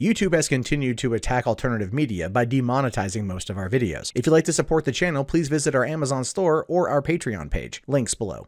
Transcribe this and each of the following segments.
YouTube has continued to attack alternative media by demonetizing most of our videos. If you'd like to support the channel, please visit our Amazon store or our Patreon page. Links below.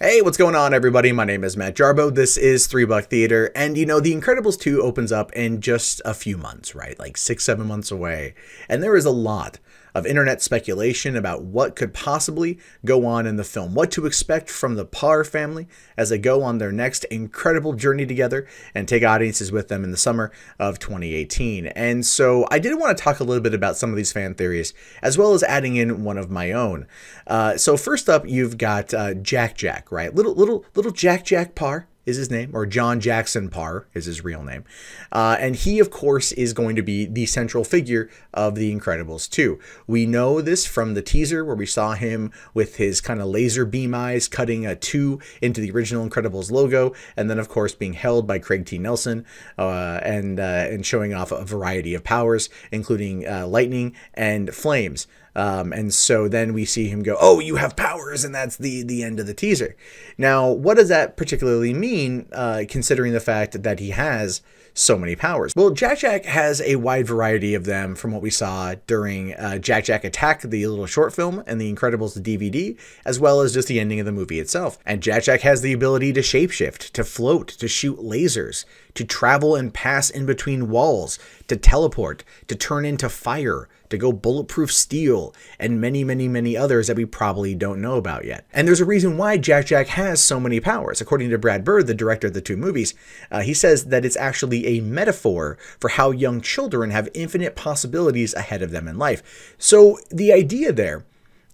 Hey, what's going on, everybody? My name is Matt Jarbo. This is Three Buck Theater. And you know, The Incredibles 2 opens up in just a few months, right? Like six, seven months away. And there is a lot of internet speculation about what could possibly go on in the film, what to expect from the Parr family as they go on their next incredible journey together and take audiences with them in the summer of 2018. And so I did want to talk a little bit about some of these fan theories, as well as adding in one of my own. Uh, so, first up, you've got uh, Jack Jack Jack, right? Little little little Jack Jack Parr is his name, or John Jackson Parr is his real name. Uh, and he, of course, is going to be the central figure of The Incredibles 2. We know this from the teaser where we saw him with his kind of laser beam eyes cutting a two into the original Incredibles logo, and then, of course, being held by Craig T. Nelson uh, and, uh, and showing off a variety of powers, including uh, lightning and flames. Um, and so then we see him go, "Oh, you have powers," and that's the the end of the teaser. Now, what does that particularly mean, uh, considering the fact that he has so many powers? Well, Jack Jack has a wide variety of them from what we saw during uh, Jack Jack Attack, the little short film, and The Incredibles DVD, as well as just the ending of the movie itself. And Jack Jack has the ability to shapeshift, to float, to shoot lasers, to travel and pass in between walls, to teleport, to turn into fire to go bulletproof steel, and many, many, many others that we probably don't know about yet. And there's a reason why Jack Jack has so many powers. According to Brad Bird, the director of the two movies, uh, he says that it's actually a metaphor for how young children have infinite possibilities ahead of them in life. So the idea there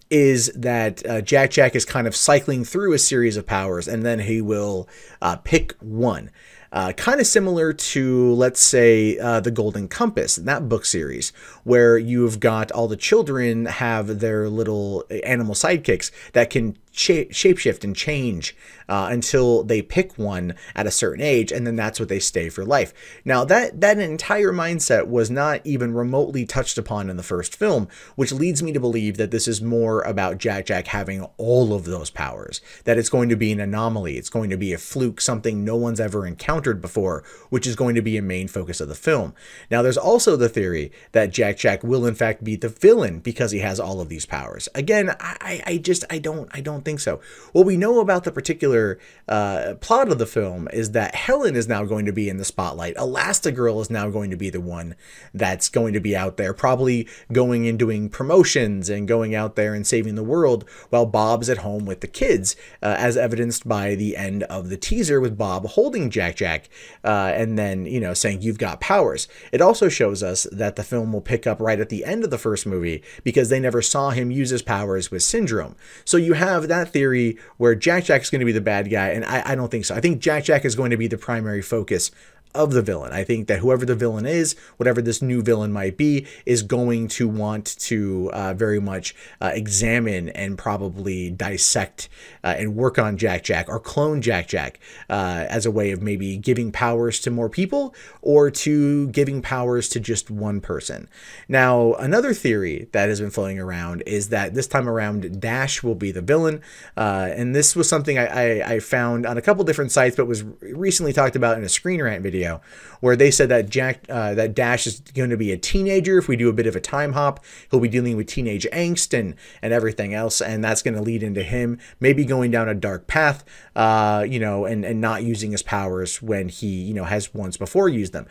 is that uh, Jack Jack is kind of cycling through a series of powers and then he will uh, pick one uh, kind of similar to, let's say, uh, The Golden Compass, that book series, where you've got all the children have their little animal sidekicks that can shape shapeshift and change uh, until they pick one at a certain age and then that's what they stay for life now that that entire mindset was not even remotely touched upon in the first film which leads me to believe that this is more about jack jack having all of those powers that it's going to be an anomaly it's going to be a fluke something no one's ever encountered before which is going to be a main focus of the film now there's also the theory that jack jack will in fact be the villain because he has all of these powers again i i just i don't i don't don't think so. What we know about the particular uh, plot of the film is that Helen is now going to be in the spotlight. Elastigirl is now going to be the one that's going to be out there, probably going and doing promotions and going out there and saving the world while Bob's at home with the kids, uh, as evidenced by the end of the teaser with Bob holding Jack Jack uh, and then, you know, saying, You've got powers. It also shows us that the film will pick up right at the end of the first movie because they never saw him use his powers with Syndrome. So you have that theory where Jack Jack is going to be the bad guy, and I, I don't think so. I think Jack Jack is going to be the primary focus of the villain. I think that whoever the villain is, whatever this new villain might be, is going to want to uh, very much uh, examine and probably dissect uh, and work on Jack Jack or clone Jack Jack uh, as a way of maybe giving powers to more people or to giving powers to just one person. Now, another theory that has been floating around is that this time around Dash will be the villain. Uh, and this was something I, I, I found on a couple different sites, but was recently talked about in a screen rant video video where they said that Jack uh, that Dash is going to be a teenager. If we do a bit of a time hop, he'll be dealing with teenage angst and and everything else, and that's going to lead into him maybe going down a dark path, uh, you know, and and not using his powers when he you know has once before used them.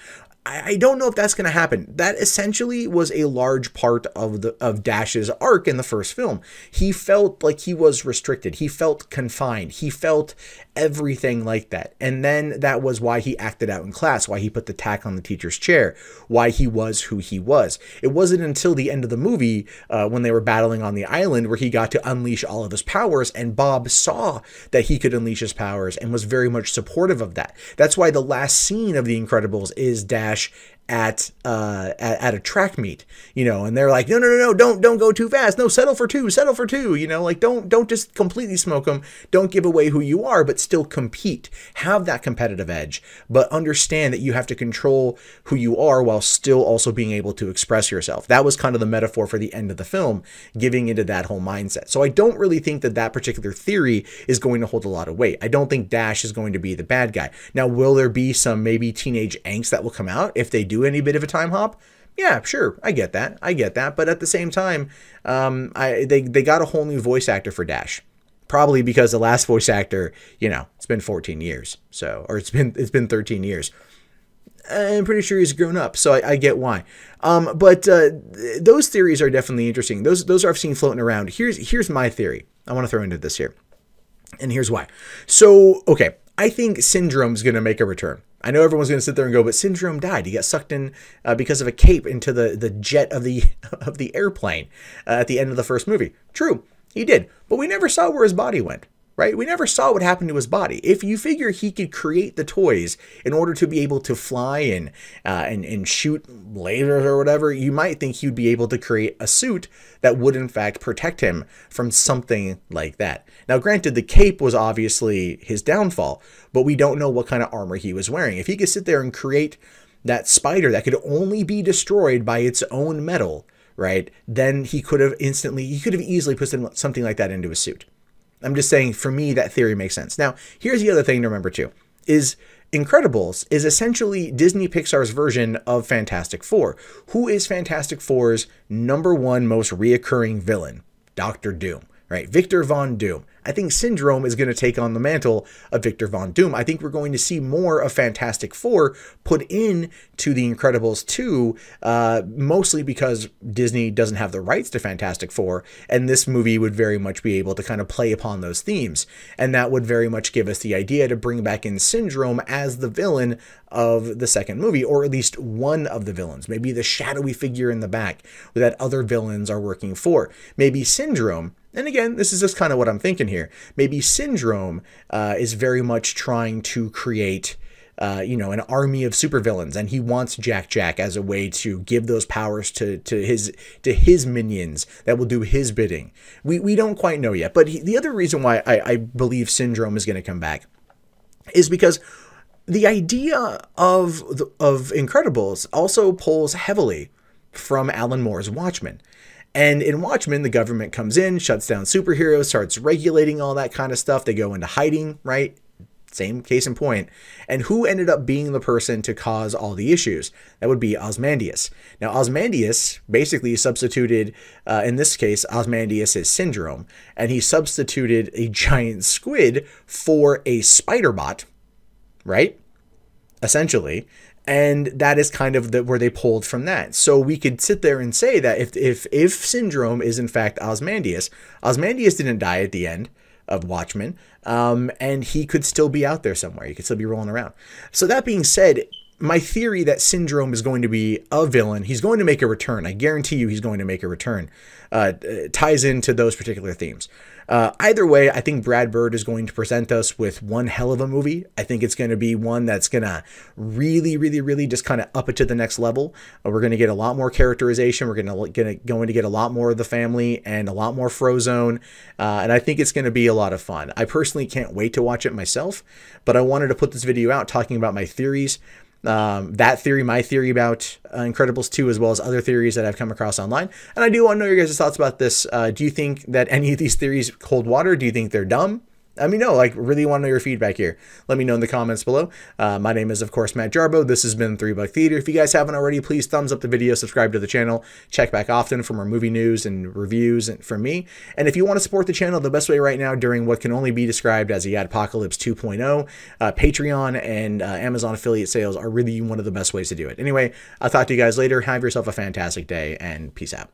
I, I don't know if that's going to happen. That essentially was a large part of the of Dash's arc in the first film. He felt like he was restricted. He felt confined. He felt everything like that. And then that was why he acted out in class, why he put the tack on the teacher's chair, why he was who he was. It wasn't until the end of the movie uh, when they were battling on the island where he got to unleash all of his powers, and Bob saw that he could unleash his powers and was very much supportive of that. That's why the last scene of The Incredibles is Dash slash at, uh, at at a track meet, you know, and they're like, no, no, no, no, don't don't go too fast. No, settle for two, settle for two. You know, like don't don't just completely smoke them. Don't give away who you are, but still compete. Have that competitive edge, but understand that you have to control who you are while still also being able to express yourself. That was kind of the metaphor for the end of the film, giving into that whole mindset. So I don't really think that that particular theory is going to hold a lot of weight. I don't think Dash is going to be the bad guy. Now, will there be some maybe teenage angst that will come out if they do any bit of a time hop, yeah, sure, I get that, I get that. But at the same time, um, I they they got a whole new voice actor for Dash, probably because the last voice actor, you know, it's been 14 years, so or it's been it's been 13 years. I'm pretty sure he's grown up, so I, I get why. Um, but uh, th- those theories are definitely interesting. Those those are I've seen floating around. Here's here's my theory. I want to throw into this here, and here's why. So okay, I think Syndrome's going to make a return. I know everyone's going to sit there and go, but Syndrome died. He got sucked in uh, because of a cape into the, the jet of the of the airplane uh, at the end of the first movie. True, he did, but we never saw where his body went right? We never saw what happened to his body. If you figure he could create the toys in order to be able to fly and uh, and and shoot lasers or whatever, you might think he'd be able to create a suit that would in fact protect him from something like that. Now, granted, the cape was obviously his downfall, but we don't know what kind of armor he was wearing. If he could sit there and create that spider that could only be destroyed by its own metal, right? Then he could have instantly, he could have easily put something like that into a suit. I'm just saying for me that theory makes sense. Now, here's the other thing to remember too is Incredibles is essentially Disney Pixar's version of Fantastic Four. Who is Fantastic Four's number one most reoccurring villain? Doctor Doom right? Victor Von Doom. I think Syndrome is going to take on the mantle of Victor Von Doom. I think we're going to see more of Fantastic Four put in to The Incredibles 2, uh, mostly because Disney doesn't have the rights to Fantastic Four, and this movie would very much be able to kind of play upon those themes. And that would very much give us the idea to bring back in Syndrome as the villain of the second movie, or at least one of the villains, maybe the shadowy figure in the back that other villains are working for. Maybe Syndrome and again, this is just kind of what I'm thinking here. Maybe Syndrome uh, is very much trying to create. Uh, you know, an army of supervillains, and he wants Jack Jack as a way to give those powers to to his to his minions that will do his bidding. We we don't quite know yet, but he, the other reason why I, I believe Syndrome is going to come back is because the idea of the, of Incredibles also pulls heavily from Alan Moore's Watchmen. And in Watchmen, the government comes in, shuts down superheroes, starts regulating all that kind of stuff. They go into hiding, right? Same case in point. And who ended up being the person to cause all the issues? That would be Osmandius. Now, Osmandius basically substituted, uh, in this case, Osmandius' syndrome, and he substituted a giant squid for a spider bot, right? Essentially, and that is kind of the, where they pulled from that. So we could sit there and say that if if if syndrome is in fact Osmandius, Osmandius didn't die at the end of Watchmen, um, and he could still be out there somewhere. He could still be rolling around. So that being said, my theory that Syndrome is going to be a villain. He's going to make a return. I guarantee you he's going to make a return. Uh, uh, ties into those particular themes. Uh, either way, I think Brad Bird is going to present us with one hell of a movie. I think it's going to be one that's going to really, really, really just kind of up it to the next level. Uh, we're going to get a lot more characterization. We're going to going to get a lot more of the family and a lot more Frozone, uh, and I think it's going to be a lot of fun. I personally can't wait to watch it myself, but I wanted to put this video out talking about my theories um, that theory, my theory about uh, Incredibles 2, as well as other theories that I've come across online. And I do want to know your guys' thoughts about this. Uh, do you think that any of these theories hold water? Do you think they're dumb? let me know. Like, really want to know your feedback here. Let me know in the comments below. Uh, my name is, of course, Matt Jarbo. This has been Three Buck Theater. If you guys haven't already, please thumbs up the video, subscribe to the channel, check back often for more movie news and reviews and from me. And if you want to support the channel, the best way right now during what can only be described as the Apocalypse 2.0, uh, Patreon and uh, Amazon affiliate sales are really one of the best ways to do it. Anyway, I'll talk to you guys later. Have yourself a fantastic day and peace out.